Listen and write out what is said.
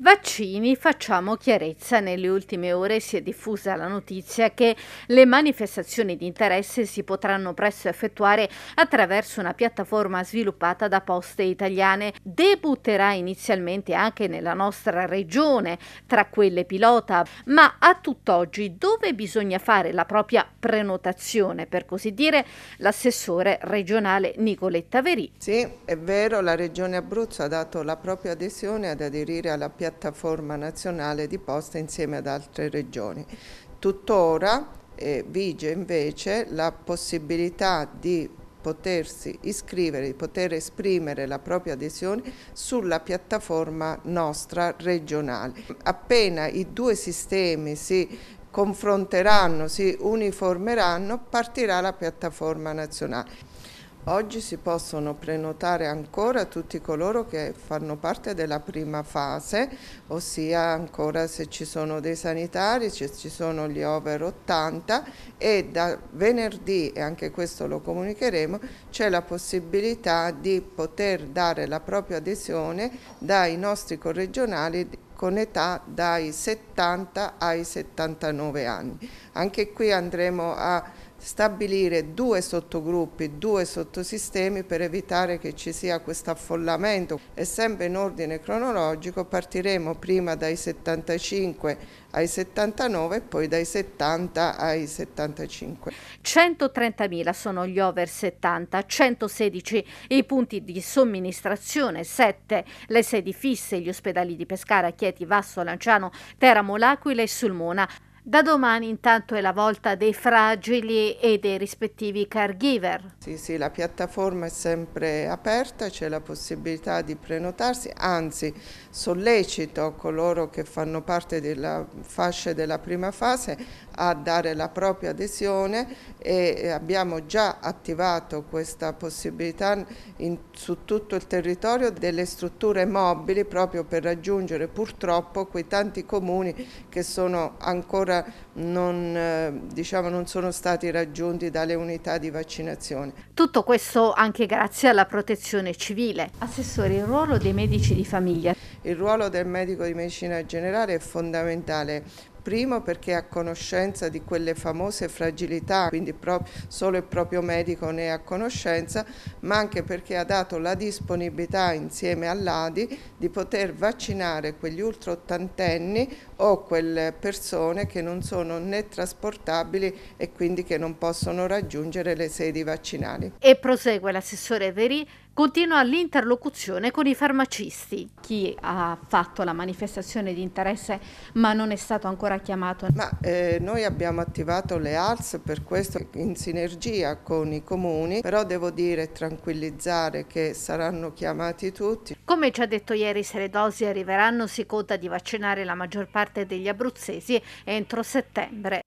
Vaccini, facciamo chiarezza. Nelle ultime ore si è diffusa la notizia che le manifestazioni di interesse si potranno presto effettuare attraverso una piattaforma sviluppata da Poste Italiane. Debutterà inizialmente anche nella nostra regione, tra quelle pilota, ma a tutt'oggi dove bisogna fare la propria prenotazione, per così dire, l'assessore regionale Nicoletta Veri. Sì, è vero, la regione Abruzzo ha dato la propria adesione ad aderire alla piattaforma piattaforma nazionale di posta insieme ad altre regioni. Tuttora eh, vige invece la possibilità di potersi iscrivere, di poter esprimere la propria adesione sulla piattaforma nostra regionale. Appena i due sistemi si confronteranno, si uniformeranno, partirà la piattaforma nazionale. Oggi si possono prenotare ancora tutti coloro che fanno parte della prima fase, ossia ancora se ci sono dei sanitari, se ci sono gli over 80 e da venerdì, e anche questo lo comunicheremo, c'è la possibilità di poter dare la propria adesione dai nostri corregionali con età dai 70 ai 79 anni. Anche qui andremo a stabilire due sottogruppi, due sottosistemi per evitare che ci sia questo affollamento e sempre in ordine cronologico partiremo prima dai 75 ai 79 e poi dai 70 ai 75. 130.000 sono gli over 70, 116 i punti di somministrazione, 7 le sedi fisse, gli ospedali di Pescara, Chieti, Vasso, Lanciano, Teramo, L'Aquila e Sulmona. Da domani intanto è la volta dei fragili e dei rispettivi caregiver. Sì, sì, la piattaforma è sempre aperta, c'è la possibilità di prenotarsi, anzi sollecito coloro che fanno parte della fascia della prima fase a dare la propria adesione e eh, abbiamo già attivato questa possibilità in, su tutto il territorio delle strutture mobili proprio per raggiungere purtroppo quei tanti comuni che sono ancora ancora non, eh, diciamo, non sono stati raggiunti dalle unità di vaccinazione. Tutto questo anche grazie alla protezione civile. Assessore, il ruolo dei medici di famiglia? Il ruolo del medico di medicina generale è fondamentale primo perché ha conoscenza di quelle famose fragilità, quindi solo il proprio medico ne ha conoscenza, ma anche perché ha dato la disponibilità insieme all'ADI di poter vaccinare quegli ultra ottantenni o quelle persone che non sono né trasportabili e quindi che non possono raggiungere le sedi vaccinali. E prosegue l'assessore Veri Continua l'interlocuzione con i farmacisti. Chi ha fatto la manifestazione di interesse ma non è stato ancora chiamato? Ma, eh, noi abbiamo attivato le ALS per questo in sinergia con i comuni, però devo dire e tranquillizzare che saranno chiamati tutti. Come ci ha detto ieri, se le dosi arriveranno si conta di vaccinare la maggior parte degli abruzzesi entro settembre.